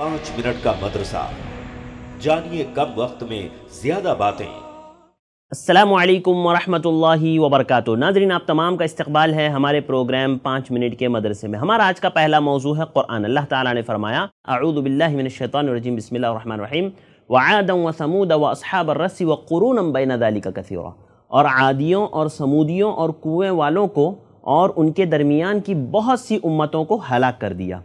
पांच मिनट का मदरसा जानिए कम वक्त में ज्यादा बातें असलकम वरहमतुल्लाहि वबरकत नाजरीन आप तमाम का इस्तबाल है हमारे प्रोग्राम पाँच मिनट के मदरसे में हमारा आज का पहला मौजू है क़ुरान अल्लाह ताला ने फरमाया आऊदबिल्लिनशैतरजीम बसमीम वआदम व समूद व रसी व क़ुरून बैन दाली का कसीरा और आदियों और समूदियों और कुएँ वालों को और उनके दरमियान की बहुत सी उम्मतों को हलाक कर दिया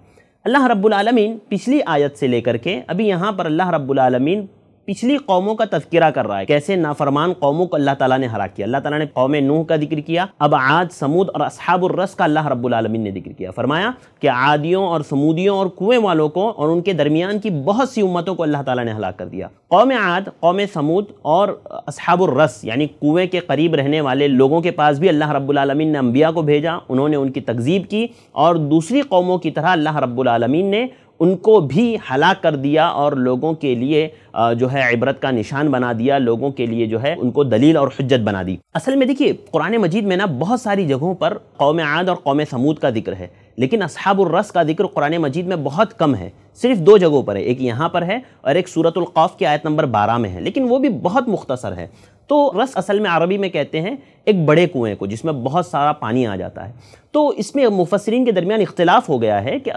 अल्लाह रब्बुल आलमीन पिछली आयत से लेकर के अभी यहाँ पर अल्लाह रब्बुल आलमीन पिछली कौमों का तस्करा कर रहा है कैसे नाफरमान कौमों को अल्लाह तला ने हरा किया अल्लाह तला ने कौम नूह का जिक्र किया अब आद समूद और असहाबुलरस का अल्लाह रबालमीन ने जिक्र किया फरमाया कि आदियों और समूदियों और कुएं वालों को और उनके दरमियान की बहुत सी उम्मतों को अल्लाह तला ने हलाक कर दिया कौम आद कौम समूद और असहाबुलरस यानी कुएँ के करीब रहने वाले लोगों के पास भी अल्लाह रब्बुल ने अम्बिया को भेजा उन्होंने उनकी तकजीब की और दूसरी कौमों की तरह अल्लाह रब्बुल ने उनको भी हला कर दिया और लोगों के लिए जो है इबरत का निशान बना दिया लोगों के लिए जो है उनको दलील और हजत बना दी असल में देखिए कुरान मजीद में ना बहुत सारी जगहों पर कौम आद और कौम समूद का जिक्र है लेकिन रस का जिक्र कुरान मजीद में बहुत कम है सिर्फ दो जगहों पर है एक यहाँ पर है और एक सूरतलौफ़ की आयत नंबर बारह में है लेकिन वो भी बहुत मुख्तसर है तो रस असल में अरबी में कहते हैं एक बड़े कुएँ को जिसमें बहुत सारा पानी आ जाता है तो इसमें मुफसरीन के दरमियान इख्तलाफ हो गया है कि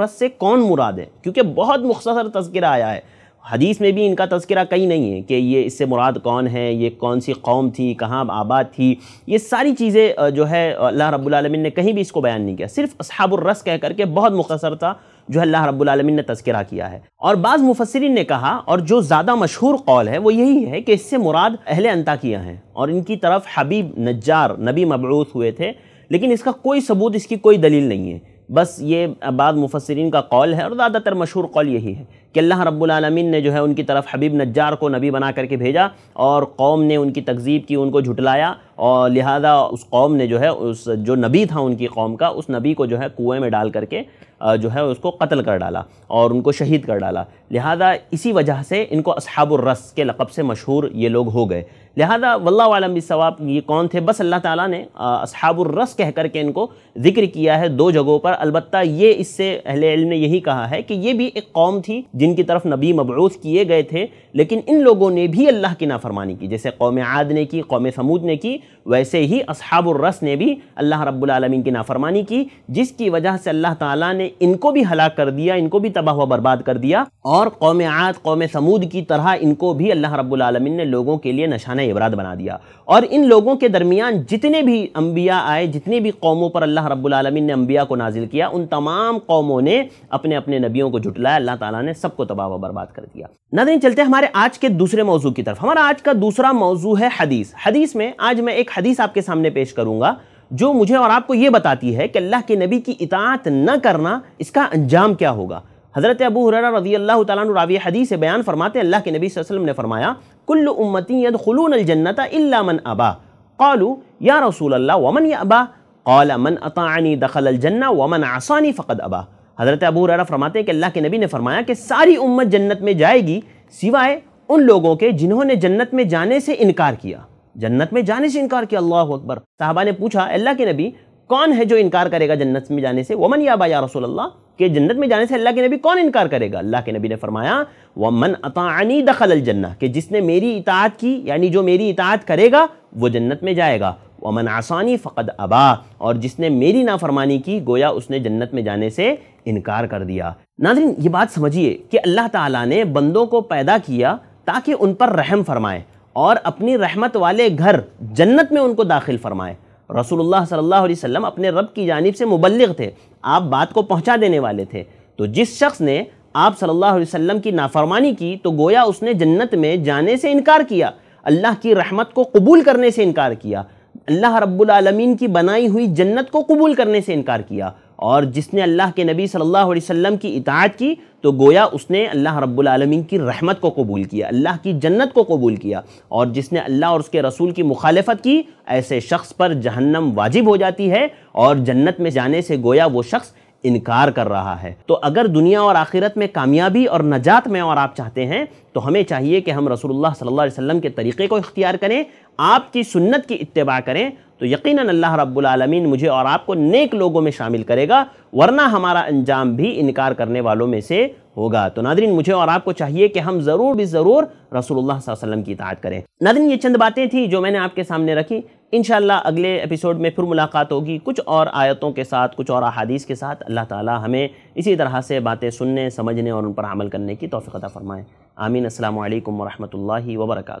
रस से कौन मुराद है क्योंकि बहुत मुख्तसर तस्करा आया है हदीस में भी इनका तस्करा कहीं नहीं है कि ये इससे मुराद कौन है ये कौन सी कौम थी कहाँ आबाद थी ये सारी चीज़ें जो है अल्लाह रब्लमिन ने कहीं भी इसको बयान नहीं किया सिर्फ असहाबुर्रस कह करके बहुत मुख्तर था जो अल्लाह रब्लमिन ने तस्करा किया है और बाज़ मुफसरिन ने कहा और जो ज़्यादा मशहूर कौल है वो यही है कि इससे मुराद अहल किया हैं और इनकी तरफ हबीब नज्जार नबी मबरूस हुए थे लेकिन इसका कोई सबूत इसकी कोई दलील नहीं है बस ये बाद मुफसरीन का कौल है और ज़्यादातर मशहूर कौल यही है कि अल्लाह रब्बुलमीन ने जो है उनकी तरफ हबीब नज्जार को नबी बना करके भेजा और कौम ने उनकी तकजीब की उनको झुटलाया और लिहाजा उस कौम ने जो है उस जो नबी था उनकी कौम का उस नबी को जो है कुएँ में डाल करके जो है उसको कत्ल कर डाला और उनको शहीद कर डाला लिहाजा इसी वजह से इनको रस के लक़ब से मशहूर ये लोग हो गए लिहाजा वल्लम सवाब ये कौन थे बस अल्लाह ताला ने रस कह कर के इनको ज़िक्र किया है दो जगहों पर अलबत्त ये इससे अहले इल्म ने यही कहा है कि ये भी एक कौम थी जिनकी तरफ नबी मबूस किए गए थे लेकिन इन लोगों ने भी अल्लाह की नाफरमानी की जैसे कौम आद ने की कौम समूद ने की वैसे ही असहाबुर्रस ने भी अल्लाह रब्लम की नाफरमानी की जिसकी वजह से अल्लाह ताला ने इनको भी हलाक कर दिया इनको भी तबाह व बर्बाद कर दिया और कौम आद कौम समूद की तरह इनको भी अल्लाह रब्लमिन ने लोगों के लिए नशाना इबराद बना दिया और इन लोगों के दरमियान जितने भी अम्बिया आए जितने भी कौमों पर अल्लाह रब्लमिन ने अम्बिया को नाजिल किया उन तमाम कौमों ने अपने अपने नबियों को जुटलाया अल्लाह ताला ने सब सबको तबाह बर्बाद कर दिया नदी चलते हमारे आज के दूसरे मौजू की तरफ हमारा आज का दूसरा मौजू है हदीस हदीस में आज मैं एक हदीस आपके सामने पेश करूंगा जो मुझे और आपको ये बताती है कि अल्लाह के नबी की इतात न करना इसका अंजाम क्या होगा हज़रत अबू हर रजी अल्लाह तवी हदीस बयान फरमाते हैं अल्लाह के नबी वसलम ने फरमाया कुल उम्मती खलून अलजन्नत इल्ला मन अबा कौलू या रसूल अल्लाह वमन या अबा कौला मन अतानी दखल अलजन्ना वमन आसानी फ़कत अबा हज़रत अबू रारा फरमाते हैं कि अल्लाह के नबी ने फरमाया कि सारी उम्मत जन्नत में जाएगी सिवाय उन लोगों के जिन्होंने जन्नत में जाने से इनकार किया जन्नत में जाने से इनकार किया अल्लाह अकबर साहबा ने पूछा अल्लाह के नबी कौन है जो इनकार करेगा जन्नत में जाने से वमन या या रसूल अल्लाह के जन्नत में जाने से अल्लाह के नबी कौन इनकार करेगा अल्लाह के नबी ने फरमाया वमन अतानी दखल अलजन्ना कि जिसने मेरी इतात की यानी जो मेरी इतात करेगा वो जन्नत में जाएगा वमन आसानी फ़कद अबा और जिसने मेरी नाफरमानी की गोया उसने जन्नत में जाने से इनकार कर दिया नाजरीन ये बात समझिए कि अल्लाह ताला ने बंदों को पैदा किया ताकि उन पर रहम फरमाए और अपनी रहमत वाले घर जन्नत में उनको दाखिल फरमाए रसूलुल्लाह सल्लल्लाहु अलैहि वसल्लम अपने रब की जानिब से मुबलग थे आप बात को पहुंचा देने वाले थे तो जिस शख्स ने आप सल्लल्लाहु अलैहि वसल्लम की नाफरमानी की तो गोया उसने जन्नत में जाने से इनकार किया अल्लाह की रहमत को कबूल करने से इनकार किया अल्लाह रब्बुल रबालमीन की बनाई हुई जन्नत को कबूल करने से इनकार किया और जिसने अल्लाह के नबी सल्लल्लाहु अलैहि वसल्लम की इताअत की तो गोया उसने अल्लाह रब्बुल आलमीन की रहमत को कबूल किया अल्लाह की जन्नत को कबूल किया और जिसने अल्लाह और उसके रसूल की मुखालफत की ऐसे शख्स पर जहन्नम वाजिब हो जाती है और जन्नत में जाने से गोया वो शख्स इनकार कर रहा है तो अगर दुनिया और आखिरत में कामयाबी और नजात में और आप चाहते हैं तो हमें चाहिए कि हम रसूलुल्लाह सल्लल्लाहु अलैहि वसल्लम के तरीक़े को इख्तियार करें आपकी सुन्नत की इतबा करें तो यकीन अल्लाह रब्बुलमीन मुझे और आपको नेक लोगों में शामिल करेगा वरना हमारा अंजाम भी इनकार करने वालों में से होगा तो नादरीन मुझे और आपको चाहिए कि हम ज़रूर भी ज़रूर रसूलुल्लाह वसल्लम की इतात करें नादरीन ये चंद बातें थी जो मैंने आपके सामने रखी इन अगले एपिसोड में फिर मुलाकात होगी कुछ और आयतों के साथ कुछ और अदीस के साथ अल्लाह ताली हमें इसी तरह से बातें सुनने समझने और उन पर अमल करने की तोफ़ी फ़रमाएँ आमीन असल वरहमल वर्का